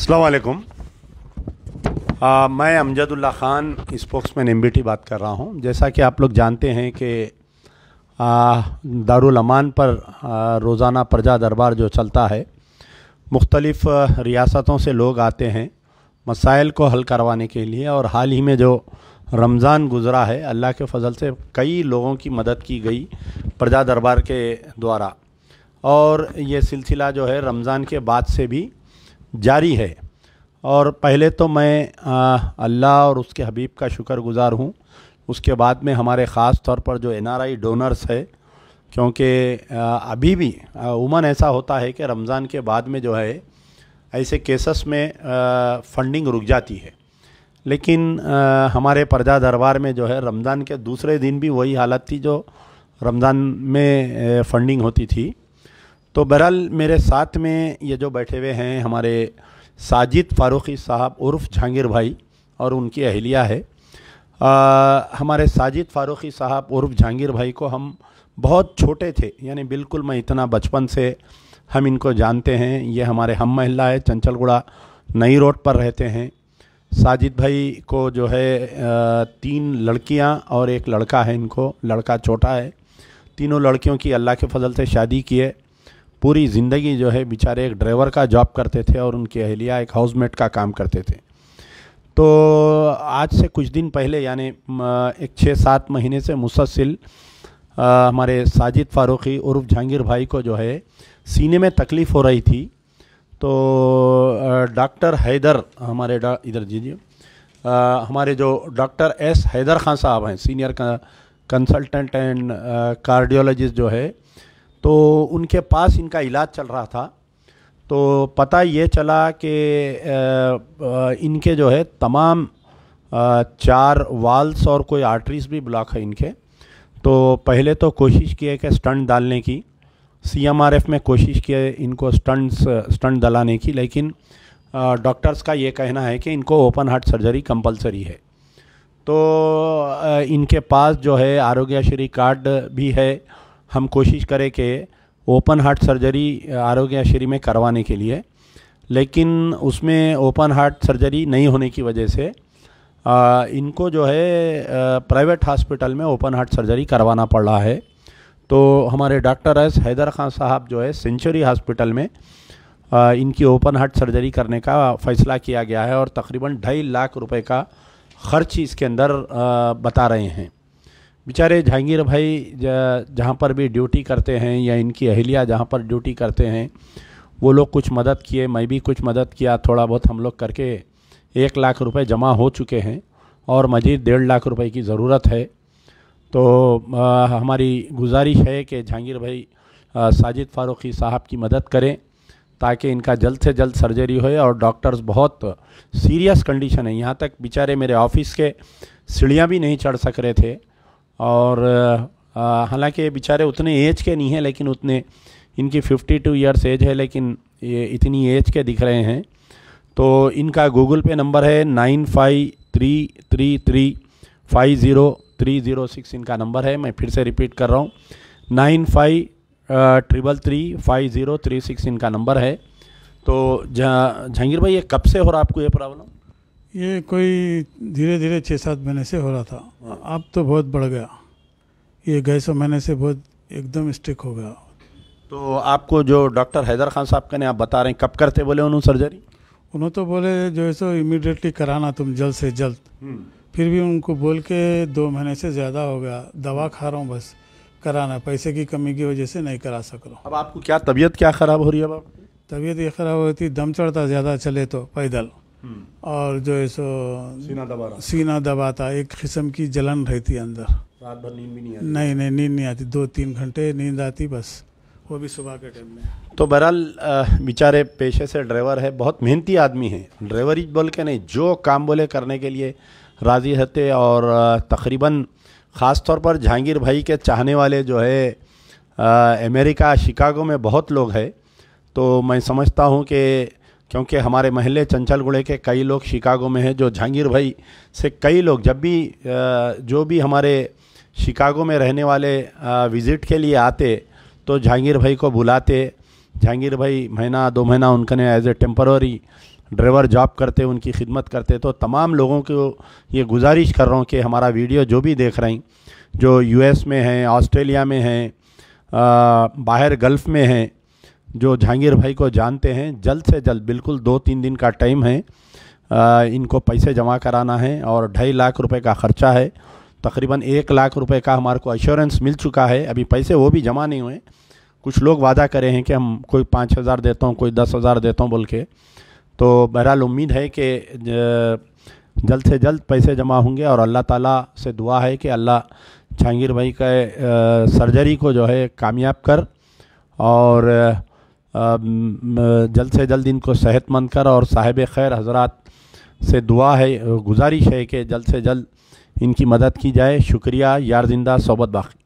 असलकुम uh, मैं Amjadullah Khan spokesman M B बात कर रहा हूँ जैसा कि आप लोग जानते हैं कि uh, दारुलमान पर uh, रोज़ाना प्रजा दरबार जो चलता है मुख्तलफ़ रियासतों से लोग आते हैं मसाइल को हल करवाने के लिए और हाल ही में जो रमज़ान गुज़रा है अल्लाह के फ़ज़ल से कई लोगों की मदद की गई प्रजा दरबार के द्वारा और ये सिलसिला जो है रमज़ान के बाद से भी जारी है और पहले तो मैं अल्लाह और उसके हबीब का शुक्रगुज़ार हूँ उसके बाद में हमारे ख़ास तौर पर जो एनआरआई डोनर्स है क्योंकि अभी भी उमन ऐसा होता है कि रमज़ान के बाद में जो है ऐसे केसेस में फंडिंग रुक जाती है लेकिन हमारे प्रजा दरबार में जो है रमज़ान के दूसरे दिन भी वही हालत थी जो रमज़ान में फंडिंग होती थी तो बहरहाल मेरे साथ में ये जो बैठे हुए हैं हमारे साजिद फ़ारूक़ी साहब उर्फ जहांगीर भाई और उनकी अहलिया है आ, हमारे साजिद फ़ारूक़ी साहब उर्फ झांगिर भाई को हम बहुत छोटे थे यानी बिल्कुल मैं इतना बचपन से हम इनको जानते हैं ये हमारे हम महिला है चंचलगुड़ा नई रोड पर रहते हैं साजिद भाई को जो है तीन लड़कियां और एक लड़का है इनको लड़का छोटा है तीनों लड़कियों की अल्लाह के फजल से शादी किए पूरी ज़िंदगी जो है बेचारे एक ड्राइवर का जॉब करते थे और उनकी अहलिया एक हाउसमेट का काम करते थे तो आज से कुछ दिन पहले यानी एक छः सात महीने से मुसलसिल हमारे साजिद फारूकी उर्फ जहांगीर भाई को जो है सीने में तकलीफ़ हो रही थी तो डॉक्टर हैदर हमारे डा इधर जी जी हमारे जो डॉक्टर एस हैदर खान साहब हैं सीनियर कंसल्टेंट एंड कार्डियोलॉजिस्ट जो है तो उनके पास इनका इलाज चल रहा था तो पता ये चला कि इनके जो है तमाम चार वाल्स और कोई आर्टरीज भी ब्लॉक है इनके तो पहले तो कोशिश किए कि स्टंट डालने की सीएमआरएफ में कोशिश किए इनको स्टंट स्टंट दलाने की लेकिन डॉक्टर्स का ये कहना है कि इनको ओपन हार्ट सर्जरी कंपलसरी है तो इनके पास जो है आरोग्य श्री कार्ड भी है हम कोशिश करें कि ओपन हार्ट सर्जरी आरोग्य आश्री में करवाने के लिए लेकिन उसमें ओपन हार्ट सर्जरी नहीं होने की वजह से आ, इनको जो है प्राइवेट हॉस्पिटल में ओपन हार्ट सर्जरी करवाना पड़ रहा है तो हमारे डॉक्टर एस हैदर खान साहब जो है सेंचुरी हॉस्पिटल में आ, इनकी ओपन हार्ट सर्जरी करने का फ़ैसला किया गया है और तकरीबन ढाई लाख रुपए का खर्च इसके अंदर आ, बता रहे हैं बेचारे जहांगीर भाई जहाँ पर भी ड्यूटी करते हैं या इनकी अहलिया जहाँ पर ड्यूटी करते हैं वो लोग कुछ मदद किए मैं भी कुछ मदद किया थोड़ा बहुत हम लोग करके एक लाख रुपए जमा हो चुके हैं और मजीद डेढ़ लाख रुपए की ज़रूरत है तो आ, हमारी गुजारिश है कि जहांगीर भाई आ, साजिद फारूकी साहब की मदद करें ताकि इनका जल्द से जल्द सर्जरी होए और डॉक्टर्स बहुत सीरियस कंडीशन है यहाँ तक बेचारे मेरे ऑफिस के सीढ़ियाँ भी नहीं चढ़ सक रहे थे और हालांकि बेचारे उतने एज के नहीं हैं लेकिन उतने इनकी 52 टू ईयर्स एज है लेकिन ये इतनी एज के दिख रहे हैं तो इनका गूगल पे नंबर है nine five three three three five zero three zero six इनका नंबर है मैं फिर से रिपीट कर रहा हूँ nine five triple three five zero three six इनका नंबर है तो जहाँ जहांगीर भाई ये कब से हो रहा है आपको ये प्रॉब्लम ये कोई धीरे धीरे छः सात महीने से हो रहा था हाँ। अब तो बहुत बढ़ गया ये गए सौ महीने से बहुत एकदम स्टिक हो गया तो आपको जो डॉक्टर हैदर खान साहब कहने आप बता रहे हैं कब करते बोले उन्होंने सर्जरी उन्होंने तो बोले जो है सो इमिडिएटली कराना तुम जल्द से जल्द हम्म। फिर भी उनको बोल के दो महीने से ज़्यादा हो गया दवा खा रहा हूँ बस कराना पैसे की कमी की वजह से नहीं करा सक रहा हूँ अब आपको क्या तबीयत क्या ख़राब हो रही है अब तबीयत ये ख़राब हो रही थी दम चढ़ता ज़्यादा चले तो पैदल और जो है सो सीना दबा सीना दबाता एक किस्म की जलन रहती अंदर रात भर नींद भी नहीं आती नहीं नहीं नींद नहीं आती दो तीन घंटे नींद आती बस वो भी सुबह के टाइम में तो बहरहाल बेचारे पेशे से ड्राइवर है बहुत मेहनती आदमी है ड्राइवर ही बोल के नहीं जो काम बोले करने के लिए राज़ी रहते और तकरीबन ख़ास तौर पर जहांगीर भाई के चाहने वाले जो है अमेरिका शिकागो में बहुत लोग हैं तो मैं समझता हूँ कि क्योंकि हमारे चंचल चंचलगुड़े के कई लोग शिकागो में हैं जो जहांगीर भाई से कई लोग जब भी जो भी हमारे शिकागो में रहने वाले विज़िट के लिए आते तो जहांगीर भाई को बुलाते जहांगीर भाई महीना दो महीना उनका as a temporary driver job करते उनकी खिदमत करते तो तमाम लोगों को ये गुजारिश कर रहा हूँ कि हमारा वीडियो जो भी देख रहे हैं जो यूएस में हैं ऑस्ट्रेलिया में हैं बाहर गल्फ़ में हैं जो जहांगीर भाई को जानते हैं जल्द से जल्द बिल्कुल दो तीन दिन का टाइम है आ, इनको पैसे जमा कराना है और ढाई लाख रुपए का खर्चा है तकरीबन एक लाख रुपए का हमारे को एश्योरेंस मिल चुका है अभी पैसे वो भी जमा नहीं हुए कुछ लोग वादा करे हैं कि हम कोई पाँच हज़ार देता हूँ कोई दस हज़ार देता हूँ बोल के तो बहरहाल उम्मीद है कि जल्द से जल्द पैसे जमा होंगे और अल्लाह ताला से दुआ है कि अल्लाह जहांगीर भाई का सर्जरी को जो है कामयाब कर और जल्द से जल्द इनको सेहतमंद कर और साहिब खैर हजरात से दुआ है गुजारिश है कि जल्द से जल्द इनकी मदद की जाए शुक्रिया यार जिंदा सोबत बाकी